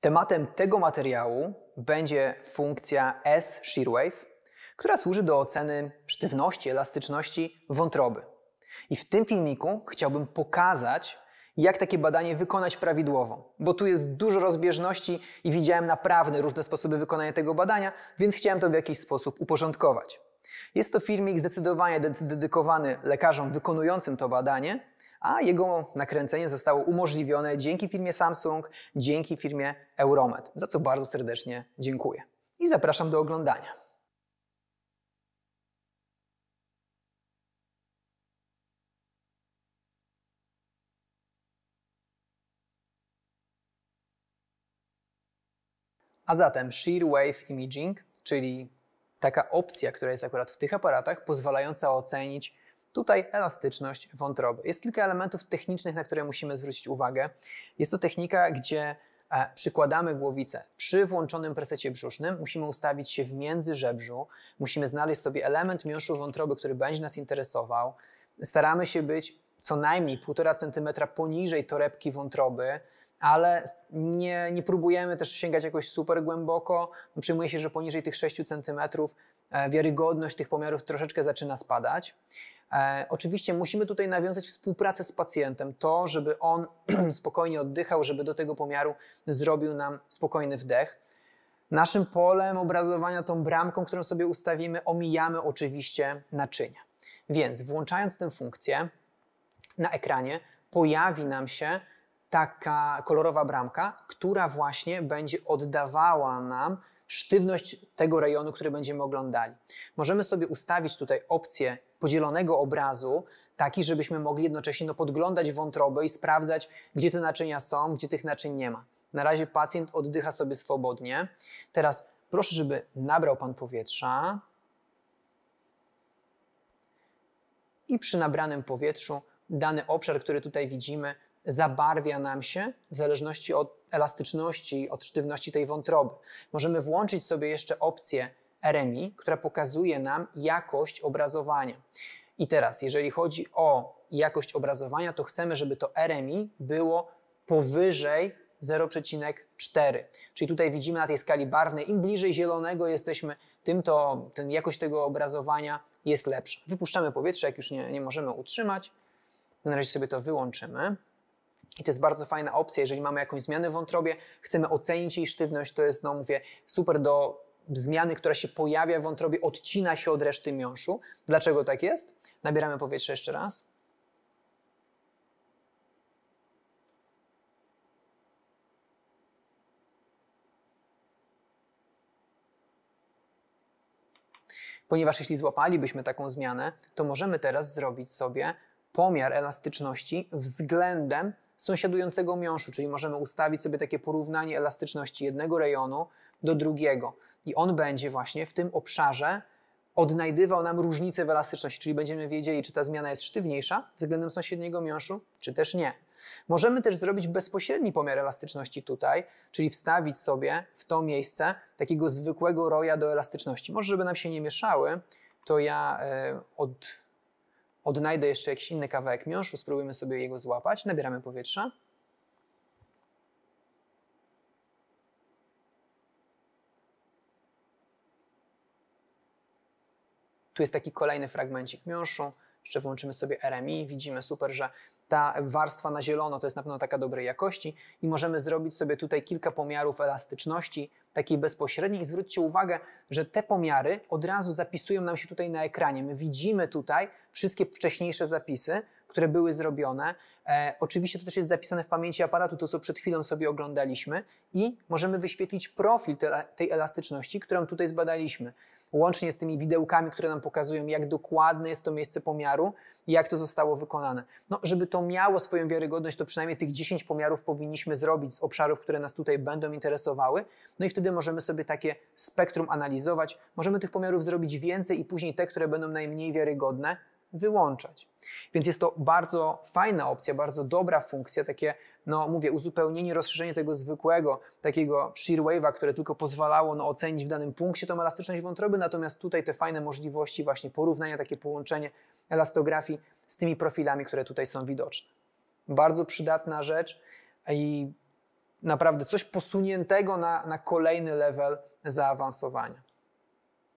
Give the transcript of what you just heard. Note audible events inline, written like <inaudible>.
Tematem tego materiału będzie funkcja S Shearwave, która służy do oceny sztywności, elastyczności wątroby. I w tym filmiku chciałbym pokazać, jak takie badanie wykonać prawidłowo, bo tu jest dużo rozbieżności i widziałem naprawdę różne sposoby wykonania tego badania, więc chciałem to w jakiś sposób uporządkować. Jest to filmik zdecydowanie dedykowany lekarzom wykonującym to badanie, a jego nakręcenie zostało umożliwione dzięki firmie Samsung, dzięki firmie Euromed, za co bardzo serdecznie dziękuję. I zapraszam do oglądania. A zatem Shear Wave Imaging, czyli taka opcja, która jest akurat w tych aparatach, pozwalająca ocenić Tutaj elastyczność wątroby. Jest kilka elementów technicznych, na które musimy zwrócić uwagę. Jest to technika, gdzie e, przykładamy głowicę przy włączonym presecie brzusznym, musimy ustawić się w międzyżebrzu, musimy znaleźć sobie element miąższu wątroby, który będzie nas interesował. Staramy się być co najmniej 1,5 cm poniżej torebki wątroby, ale nie, nie próbujemy też sięgać jakoś super głęboko. przyjmuje się, że poniżej tych 6 cm e, wiarygodność tych pomiarów troszeczkę zaczyna spadać. E, oczywiście musimy tutaj nawiązać współpracę z pacjentem, to, żeby on <clears throat> spokojnie oddychał, żeby do tego pomiaru zrobił nam spokojny wdech. Naszym polem obrazowania, tą bramką, którą sobie ustawimy, omijamy oczywiście naczynia. Więc włączając tę funkcję na ekranie, pojawi nam się taka kolorowa bramka, która właśnie będzie oddawała nam sztywność tego rejonu, który będziemy oglądali. Możemy sobie ustawić tutaj opcję podzielonego obrazu, taki, żebyśmy mogli jednocześnie no, podglądać wątrobę i sprawdzać, gdzie te naczynia są, gdzie tych naczyń nie ma. Na razie pacjent oddycha sobie swobodnie. Teraz proszę, żeby nabrał pan powietrza. I przy nabranym powietrzu dany obszar, który tutaj widzimy, zabarwia nam się w zależności od elastyczności, od sztywności tej wątroby. Możemy włączyć sobie jeszcze opcję RMI, która pokazuje nam jakość obrazowania. I teraz, jeżeli chodzi o jakość obrazowania, to chcemy, żeby to RMI było powyżej 0,4. Czyli tutaj widzimy na tej skali barwnej, im bliżej zielonego jesteśmy, tym to ten jakość tego obrazowania jest lepsza. Wypuszczamy powietrze, jak już nie, nie możemy utrzymać. Na razie sobie to wyłączymy. I to jest bardzo fajna opcja, jeżeli mamy jakąś zmianę w wątrobie, chcemy ocenić jej sztywność, to jest, no mówię, super do zmiany, która się pojawia w wątrobie, odcina się od reszty miąższu. Dlaczego tak jest? Nabieramy powietrze jeszcze raz. Ponieważ jeśli złapalibyśmy taką zmianę, to możemy teraz zrobić sobie pomiar elastyczności względem sąsiadującego miąższu, czyli możemy ustawić sobie takie porównanie elastyczności jednego rejonu do drugiego. I on będzie właśnie w tym obszarze odnajdywał nam różnicę w elastyczności, czyli będziemy wiedzieli, czy ta zmiana jest sztywniejsza względem sąsiedniego miąższu, czy też nie. Możemy też zrobić bezpośredni pomiar elastyczności tutaj, czyli wstawić sobie w to miejsce takiego zwykłego roja do elastyczności. Może, żeby nam się nie mieszały, to ja e, od, odnajdę jeszcze jakiś inny kawałek miąższu, spróbujemy sobie jego złapać, nabieramy powietrza. Tu jest taki kolejny fragmencik miąższu. Jeszcze włączymy sobie RMI. Widzimy super, że ta warstwa na zielono to jest na pewno taka dobrej jakości i możemy zrobić sobie tutaj kilka pomiarów elastyczności, takiej bezpośredniej. I zwróćcie uwagę, że te pomiary od razu zapisują nam się tutaj na ekranie. My widzimy tutaj wszystkie wcześniejsze zapisy, które były zrobione. E, oczywiście to też jest zapisane w pamięci aparatu, to co przed chwilą sobie oglądaliśmy i możemy wyświetlić profil te, tej elastyczności, którą tutaj zbadaliśmy. Łącznie z tymi widełkami, które nam pokazują, jak dokładne jest to miejsce pomiaru i jak to zostało wykonane. No, żeby to miało swoją wiarygodność, to przynajmniej tych 10 pomiarów powinniśmy zrobić z obszarów, które nas tutaj będą interesowały. No i wtedy możemy sobie takie spektrum analizować. Możemy tych pomiarów zrobić więcej i później te, które będą najmniej wiarygodne, wyłączać. Więc jest to bardzo fajna opcja, bardzo dobra funkcja, takie, no mówię, uzupełnienie, rozszerzenie tego zwykłego takiego shear wave'a, które tylko pozwalało no, ocenić w danym punkcie tą elastyczność wątroby, natomiast tutaj te fajne możliwości właśnie porównania, takie połączenie elastografii z tymi profilami, które tutaj są widoczne. Bardzo przydatna rzecz i naprawdę coś posuniętego na, na kolejny level zaawansowania.